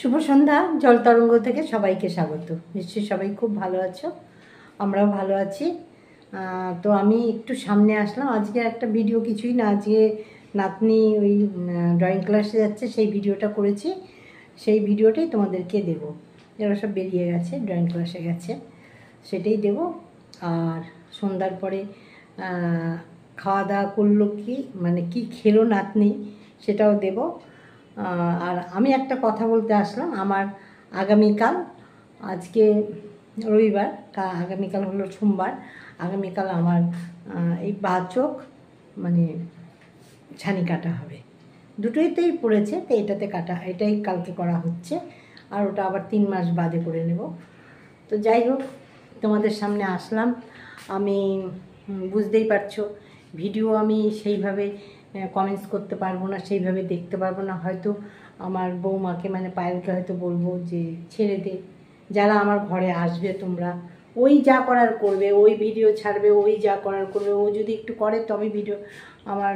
শুভ সন্ধ্যা জল তরঙ্গ থেকে সবাইকে স্বাগত নিশ্চয়ই সবাই খুব ভালো আছো আমরাও ভালো আছি তো আমি একটু সামনে আসলাম আজকে একটা ভিডিও কিছুই না আজকে নাতনি ওই ড্রয়িং ক্লাসে যাচ্ছে সেই ভিডিওটা করেছি সেই ভিডিওটাই তোমাদেরকে দেবো এরা সব বেরিয়ে গেছে ড্রয়িং ক্লাসে গেছে সেটাই দেব আর সন্ধ্যার পরে খাওয়া দাওয়া করলো কি মানে কি খেলো নাতনি সেটাও দেবো আর আমি একটা কথা বলতে আসলাম আমার আগামীকাল আজকে রবিবার আগামীকাল হলো সোমবার আগামীকাল আমার এই বাচক মানে ছানি কাটা হবে দুটোইতেই পড়েছে তো এটাতে কাটা এটাই কালকে করা হচ্ছে আর ওটা আবার তিন মাস বাদে করে নেব তো যাই হোক তোমাদের সামনে আসলাম আমি বুঝতেই পারছো ভিডিও আমি সেইভাবে কমেন্টস করতে পারবো না সেইভাবে দেখতে পারবো না হয়তো আমার বৌমাকে মানে পায়েলকে হয়তো বলবো যে ছেড়ে দে যারা আমার ঘরে আসবে তোমরা ওই যা করার করবে ওই ভিডিও ছাড়বে ওই যা করার করবে ও যদি একটু করে তবে ভিডিও আমার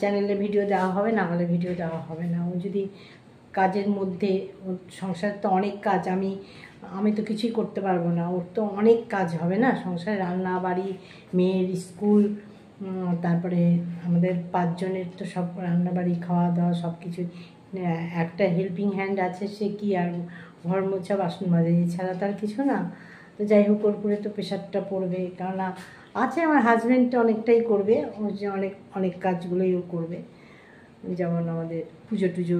চ্যানেলে ভিডিও দেওয়া হবে না হলে ভিডিও দেওয়া হবে না ও যদি কাজের মধ্যে ওর সংসার তো অনেক কাজ আমি আমি তো কিছুই করতে পারবো না ওর তো অনেক কাজ হবে না সংসার রান্না বাড়ি মেয়ের স্কুল তারপরে আমাদের পাঁচজনের তো সব রান্নাবাড়ি খাওয়া দাওয়া সব কিছু একটা হেল্পিং হ্যান্ড আছে সে কি আর ঘর মোছা বাসন মাজে এছাড়া তার কিছু না তো যাই হোক ওর করে তো প্রেশারটা পড়বে কেননা আছে আমার হাজব্যান্ডটা অনেকটাই করবে ও যে অনেক অনেক কাজগুলোই ও করবে যেমন আমাদের পুজো টুজো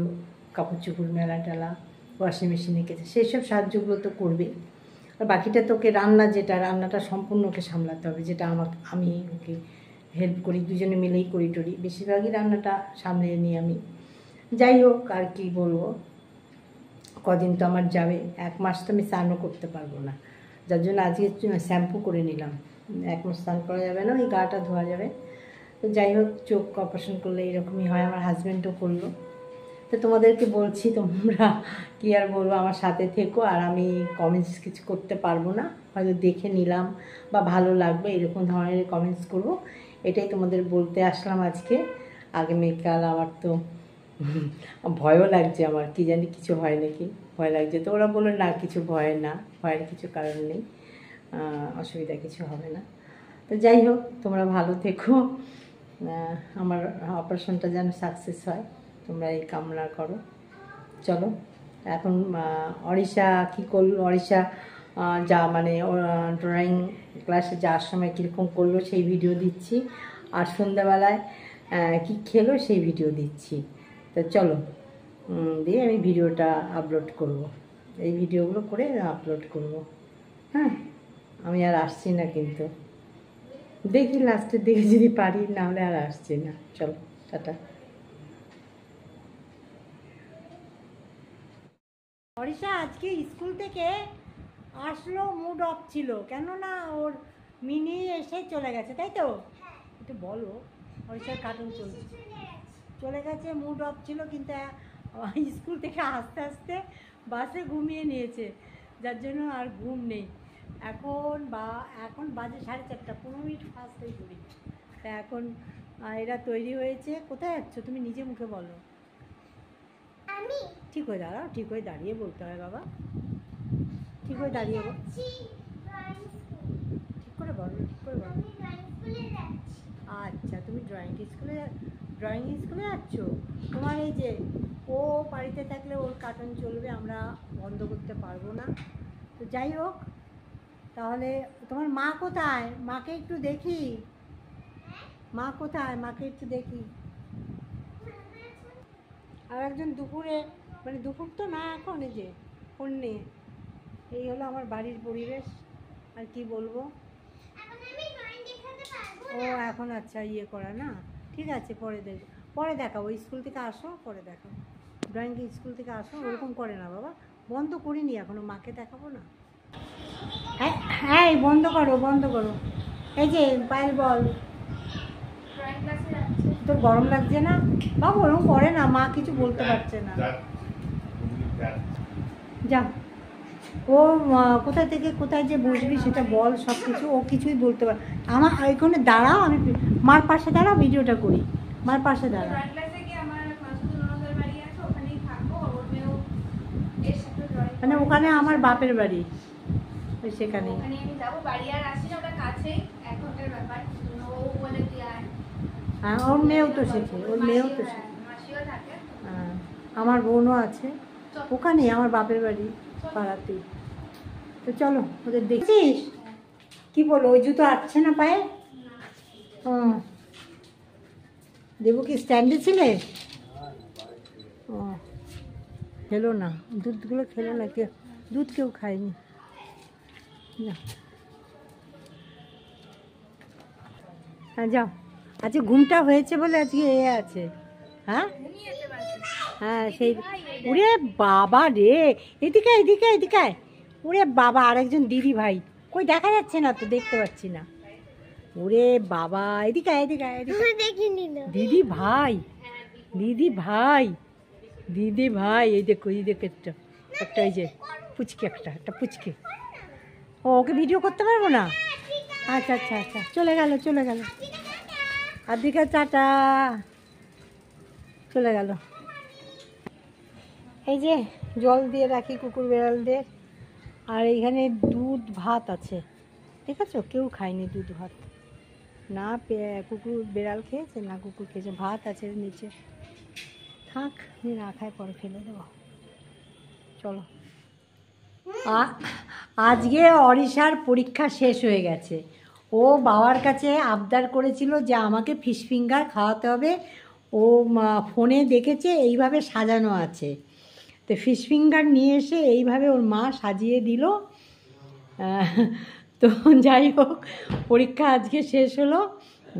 কাপড় চোপড় মেলা টেলা ওয়াশিং মেশিনে কেছে সেই সব সাহায্যগুলো তো করবে আর বাকিটা তোকে রান্না যেটা রান্নাটা সম্পূর্ণ ওকে সামলাতে হবে যেটা আমাকে আমি ওকে হেল্প করি দুজনে মিলেই করি টরি বেশিরভাগই রান্নাটা সামনে নিই আমি যাই হোক আর কি বলবো কদিন তো আমার যাবে এক মাস তো আমি স্নানও করতে পারবো না যার জন্য আজকে শ্যাম্পু করে নিলাম এক মাস স্নান করা যাবে না ওই গাটা ধোয়া যাবে তো যাই হোক চোখ অপারেশন করলে এরকমই হয় আমার হাজব্যান্ডও করলো তো তোমাদেরকে বলছি তোমরা কি আর বলবো আমার সাথে থেকো আর আমি কমেন্টস কিছু করতে পারবো না হয়তো দেখে নিলাম বা ভালো লাগবে এরকম ধরনের কমেন্টস করবো এটাই তোমাদের বলতে আসলাম আজকে আগামীকাল আমার তো ভয়ও লাগছে আমার কি জানি কিছু হয় নাকি ভয় লাগছে তো ওরা বললো না কিছু ভয় না ভয়ের কিছু কারণ নেই অসুবিধা কিছু হবে না তো যাই হোক তোমরা ভালো থেকো আমার অপারেশনটা যেন সাকসেস হয় তোমরা এই কামনা করো চলো এখন অরিশা কী করল অরিশা যা মানে ড্রয়িং ক্লাসে যাওয়ার সময় কীরকম করলো সেই ভিডিও দিচ্ছি আর সন্ধ্যাবেলায় কি খেলো সেই ভিডিও দিচ্ছি তো চলো দিয়ে আমি ভিডিওটা আপলোড করব। এই ভিডিওগুলো করে আপলোড করব। হ্যাঁ আমি আর আসছি না কিন্তু দেখি লাস্টের দিকে যদি পারি নাহলে আর আসছি না চলো টাটা অরিশা আজকে স্কুল থেকে আসলো মুড অফ ছিল কেননা ওর মিনি এসে চলে গেছে তাই তো হ্যাঁ। একটু বলো ওইসব কার্টুন হ্যাঁ, চলছে চলে গেছে মুড অফ ছিল কিন্তু স্কুল থেকে আস্তে আস্তে বাসে ঘুমিয়ে নিয়েছে যার জন্য আর ঘুম নেই এখন বা এখন বাজে সাড়ে চারটা পনেরো মিনিট ফার্স্টে ঘুরি তা এখন এরা তৈরি হয়েছে কোথায় যাচ্ছ তুমি নিজে মুখে বলো ঠিক হয়ে দাঁড়াও ঠিক হয়ে দাঁড়িয়ে বলতে হয় বাবা ঠিক করে দাঁড়িয়ে ঠিক করে বলো ঠিক করে বলো আচ্ছা তুমি ড্রয়িং স্কুলে ড্রয়িং স্কুলে যাচ্ছ তোমার এই যে ও বাড়িতে থাকলে ওর কার্টুন চলবে আমরা বন্ধ করতে পারবো না তো যাই হোক তাহলে তোমার মা কোথায় মাকে একটু দেখি মা কোথায় মাকে একটু দেখি আর একজন দুপুরে মানে দুপুর তো না এখন এই যে ফোন নিয়ে এই হলো আমার বাড়ির পরিবেশ আর কি বলবো ও এখন আচ্ছা ইয়ে করা না ঠিক আছে পরে দেখ পরে দেখাবো স্কুল থেকে আসো পরে দেখাবো ড্রয়িং স্কুল থেকে আসো ওরকম করে না বাবা বন্ধ করিনি এখনও মাকে দেখাবো না হ্যাঁ হ্যাঁ বন্ধ করো বন্ধ করো এই যে পায়েল বল তোর গরম লাগছে না বাবা ওরকম করে না মা কিছু বলতে পারছে না যা ও কোথা থেকে কোথায় যে বসবি সেটা বল সব কিছু ও কিছুই বলতে পারে আমার এখানে দাঁড়াও আমি মার পাশে দাঁড়াও ভিডিওটা করি মার পাশে দাঁড়াও মানে ওখানে আমার বাপের বাড়ি সেখানে হ্যাঁ ওর মেয়েও তো শেখে ওর মেয়েও তো হ্যাঁ, শেখে হ্যাঁ আমার বোনও আছে ওখানে আমার বাপের বাড়ি পাড়াতে তো চলো ওদের দেখছিস কি বলো ওই জুতো আসছে না পায়ে ও দেবু কি স্ট্যান্ডে ছিলে ও খেলো না দুধগুলো খেলো না কেউ দুধ কেউ খায়নি হ্যাঁ যাও আজকে ঘুমটা হয়েছে বলে আজকে এ আছে হ্যাঁ হ্যাঁ সেই ওরে বাবা রে এদিকে এদিকে এদিকে ওরে বাবা আরেকজন দিদি ভাই কই দেখা যাচ্ছে না তো দেখতে পাচ্ছি না ওরে বাবা এদিকে এদিকে দিদি ভাই দিদি ভাই দিদি ভাই এই দেখো এই দেখো একটা একটা এই যে পুচকে একটা একটা পুচকে ও ওকে ভিডিও করতে পারবো না আচ্ছা আচ্ছা আচ্ছা চলে গেল চলে গেল দিকে চাটা চলে গেল এই যে জল দিয়ে রাখি কুকুর বেড়ালদের আর এইখানে দুধ ভাত আছে ঠিক আছে কেউ খায়নি দুধ ভাত না কুকুর বেড়াল খেয়েছে না কুকুর খেয়েছে ভাত আছে নিচে থাক না খায় পরে ফেলে দেবো চলো আজকে অরিশার পরীক্ষা শেষ হয়ে গেছে ও বাবার কাছে আবদার করেছিল যে আমাকে ফিশ ফিঙ্গার খাওয়াতে হবে ও ফোনে দেখেছে এইভাবে সাজানো আছে তো ফিশ ফিঙ্গার নিয়ে এসে এইভাবে ওর মা সাজিয়ে দিল তো যাই হোক পরীক্ষা আজকে শেষ হলো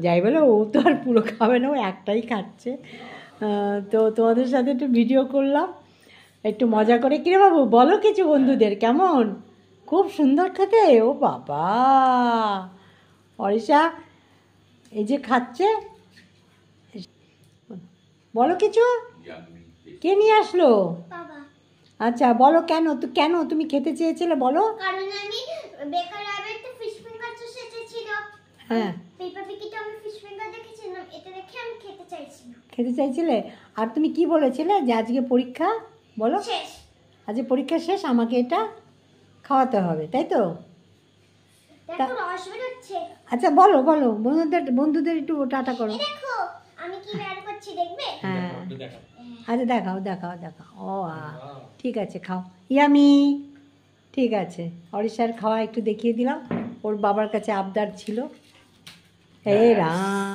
যাই বলে ও তো আর পুরো খাবে না ও একটাই খাচ্ছে তো তোমাদের সাথে একটু ভিডিও করলাম একটু মজা করে কিরে বাবু বলো কিছু বন্ধুদের কেমন খুব সুন্দর খেতে ও বাবা অরিষা এই যে খাচ্ছে বলো কিছু কে নিয়ে আসলো আচ্ছা বলো কেন তো কেন তুমি খেতে চেয়েছিলে বলো হ্যাঁ খেতে চাইছিলে আর তুমি কি বলেছিলে যে আজকে পরীক্ষা বলো আজকে পরীক্ষা শেষ আমাকে এটা খাওয়াতে হবে তাই তো আচ্ছা বলো বলো বন্ধুদের বন্ধুদের একটু টাটা করো হ্যাঁ।, হ্যাঁ আচ্ছা দেখাও দেখাও দেখাও ও আ ঠিক আছে খাও ইয়ামি ঠিক আছে অরিশার খাওয়া একটু দেখিয়ে দিলাম ওর বাবার কাছে আবদার ছিল হে হ্যাঁ। রাম